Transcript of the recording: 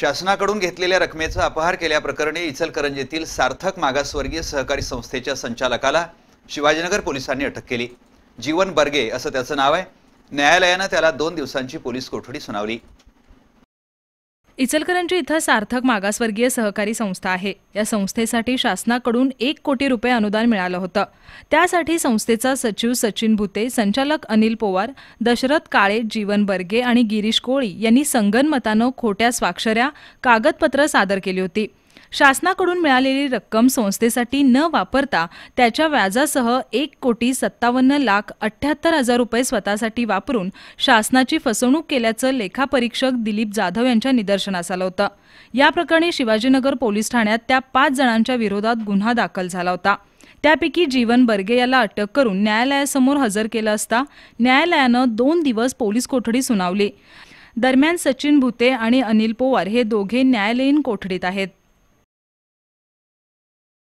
शासनाकडून घेतलेल्या रकमेचा अपहार केल्याप्रकरणी इचलकरंजीतील सार्थक मागासवर्गीय सहकारी संस्थेच्या संचालकाला शिवाजीनगर पोलिसांनी अटक केली जीवन बर्गे असं त्याचं नाव आहे न्यायालयानं त्याला दोन दिवसांची पोलीस कोठडी सुनावली इचलकरंजी इथं सार्थक मागासवर्गीय सहकारी संस्था आहे या संस्थेसाठी शासनाकडून एक कोटी रुपये अनुदान मिळालं होतं त्यासाठी संस्थेचा सचिव सचिन भुते संचालक अनिल पोवार दशरथ काळे जीवन बर्गे आणि गिरीश कोळी यांनी संगनमतानं खोट्या स्वाक्षऱ्या कागदपत्र सादर केली होती शासनाकडून मिळालेली रक्कम संस्थेसाठी न वापरता त्याच्या व्याजासह एक कोटी सत्तावन्न लाख अठ्ठ्याहत्तर हजार रुपये स्वतःसाठी वापरून शासनाची फसवणूक केल्याचं लेखापरीक्षक दिलीप जाधव यांच्या निदर्शनास आलं होतं या प्रकरणी शिवाजीनगर पोलीस ठाण्यात त्या पाच जणांच्या विरोधात गुन्हा दाखल झाला होता त्यापैकी जीवन बर्गे याला अटक करून न्यायालयासमोर हजर केलं असता न्यायालयानं दोन दिवस पोलीस कोठडी सुनावली दरम्यान सचिन भुते आणि अनिल पोवार हे दोघे न्यायालयीन कोठडीत आहेत